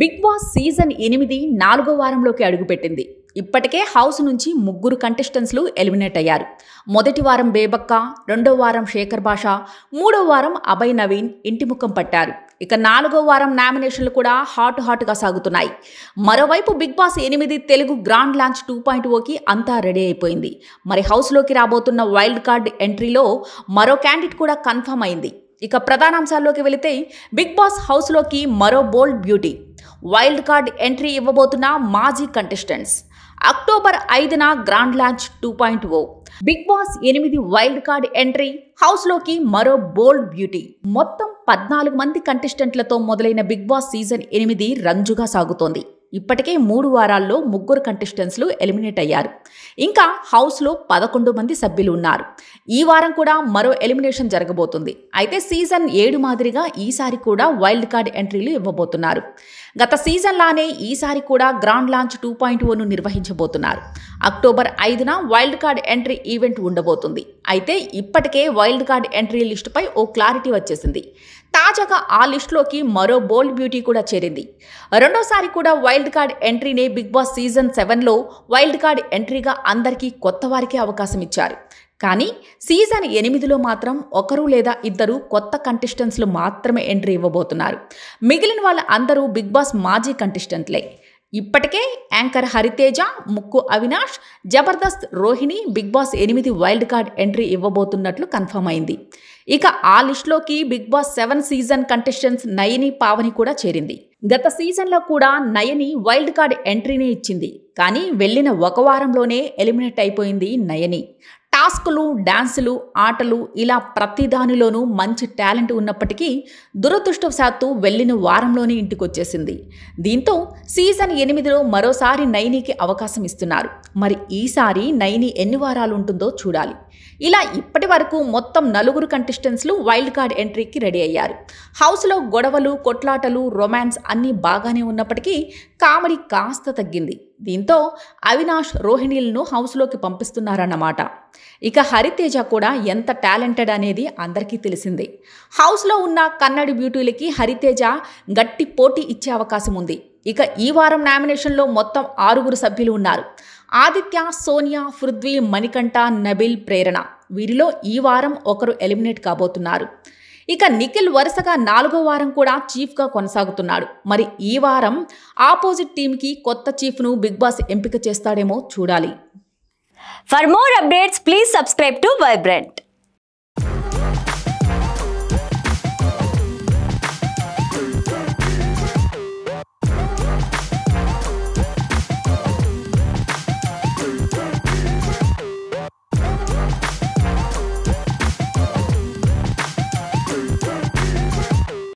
Big Boss season ఎనిమిది నాలుగో వారంలోకి అడుగుపెట్టింది ఇప్పటికే హౌస్ నుంచి ముగ్గురు కంటెస్టెంట్స్లు ఎలిమినేట్ అయ్యారు మొదటి వారం బేబక్క రెండో వారం శేఖర్ భాష మూడో వారం అభయ్ నవీన్ ఇంటి ముఖం పట్టారు ఇక నాలుగో వారం నామినేషన్లు కూడా హాట్ హాట్గా సాగుతున్నాయి మరోవైపు బిగ్ బాస్ ఎనిమిది Telugu grand launch two point ఓకి అంతా రెడీ అయిపోయింది మరి హౌస్లోకి రాబోతున్న వైల్డ్ కార్డ్ ఎంట్రీలో మరో క్యాండిడేట్ కూడా కన్ఫర్మ్ అయింది ఇక ప్రధానాంశాల్లోకి వెళితే బిగ్ బాస్ హౌస్లోకి మరో bold beauty wild card entry ఇవ్వబోతున్న మాజీ కంటెస్టెంట్స్ అక్టోబర్ ఐదున grand launch two point O Bigg Boss ఎనిమిది వైల్డ్ కార్డ్ ఎంట్రీ హౌస్లోకి మరో బోల్డ్ బ్యూటీ మొత్తం పద్నాలుగు మంది కంటెస్టెంట్లతో మొదలైన బిగ్ బాస్ సీజన్ ఎనిమిది రంజుగా సాగుతోంది ఇప్పటికే మూడు వారాల్లో ముగ్గురు కంటెస్టెంట్స్లు ఎలిమినేట్ అయ్యారు ఇంకా హౌస్లో పదకొండు మంది సభ్యులు ఉన్నారు ఈ వారం కూడా మరో ఎలిమినేషన్ జరగబోతుంది అయితే సీజన్ ఏడు మాదిరిగా ఈసారి కూడా వైల్డ్ కార్డ్ ఎంట్రీలు ఇవ్వబోతున్నారు గత సీజన్లానే ఈసారి కూడా గ్రాండ్ లాంచ్ టూ పాయింట్ ఓను నిర్వహించబోతున్నారు అక్టోబర్ ఐదున వైల్డ్ కార్డ్ ఎంట్రీ ఈవెంట్ ఉండబోతుంది అయితే ఇప్పటికే వైల్డ్ కార్డ్ ఎంట్రీ లిస్టుపై ఓ క్లారిటీ వచ్చేసింది తాజాగా ఆ లిస్టులోకి మరో బోల్డ్ బ్యూటీ కూడా చేరింది రెండోసారి కూడా వైల్డ్ కార్డ్ ఎంట్రీనే బిగ్ బాస్ సీజన్ సెవెన్లో వైల్డ్ కార్డ్ ఎంట్రీగా అందరికీ కొత్త వారికి అవకాశం ఇచ్చారు కానీ సీజన్ ఎనిమిదిలో మాత్రం ఒకరు లేదా ఇద్దరు కొత్త కంటెస్టెంట్స్లు మాత్రమే ఎంట్రీ ఇవ్వబోతున్నారు మిగిలిన వాళ్ళ అందరూ బిగ్ బాస్ మాజీ కంటెస్టెంట్లే ఇప్పటికే anchor Hariteja Mukku Avinash Jabardasth Rohini Bigg Boss ఎనిమిది వైల్డ్ కార్డ్ ఎంట్రీ ఇవ్వబోతున్నట్లు కన్ఫర్మ్ అయింది ఇక ఆ లిస్టులోకి Bigg Boss seven season contestants Nayani Pavani కూడా చేరింది గత సీజన్లో కూడా నయని వైల్డ్ కార్డ్ ఎంట్రీనే ఇచ్చింది కానీ వెళ్ళిన ఒక వారంలోనే ఎలిమినేట్ అయిపోయింది నయని టాస్కులు డ్యాన్సులు ఆటలు ఇలా ప్రతిదానిలోనూ మంచి టాలెంట్ ఉన్నప్పటికీ దురదృష్టవశాత్తు వెళ్ళిన వారంలోనే ఇంటికొచ్చేసింది దీంతో సీజన్ ఎనిమిదిలో మరోసారి నైనీకి అవకాశం ఇస్తున్నారు మరి ఈసారి నైని ఎన్ని వారాలు ఉంటుందో చూడాలి ఇలా ఇప్పటి వరకు మొత్తం నలుగురు కంటెస్టెంట్స్లు వైల్డ్ కార్డ్ ఎంట్రీకి రెడీ అయ్యారు హౌస్లో గొడవలు కొట్లాటలు రొమాన్స్ అన్నీ బాగానే ఉన్నప్పటికీ కామెడీ కాస్త తగ్గింది దీంతో అవినాష్ రోహిణీలను హౌస్లోకి పంపిస్తున్నారన్నమాట ఇక హరితేజ కూడా ఎంత టాలెంటెడ్ అనేది అందరికీ తెలిసిందే హౌస్లో ఉన్న కన్నడి బ్యూటీలకి హరితేజ గట్టి పోటీ ఇచ్చే అవకాశం ఉంది ఇక ఈ వారం నామినేషన్లో మొత్తం ఆరుగురు సభ్యులు ఉన్నారు ఆదిత్య సోనియా పృథ్వీ మణికంఠ నబిల్ ప్రేరణ వీరిలో ఈ వారం ఒకరు ఎలిమినేట్ కాబోతున్నారు ఇక నిఖిల్ వరుసగా నాలుగో వారం కూడా చీఫ్గా కొనసాగుతున్నాడు మరి ఈ వారం ఆపోజిట్ టీంకి కొత్త చీఫ్ను బిగ్ బాస్ ఎంపిక చేస్తాడేమో చూడాలి For more updates, please subscribe to Vibrant.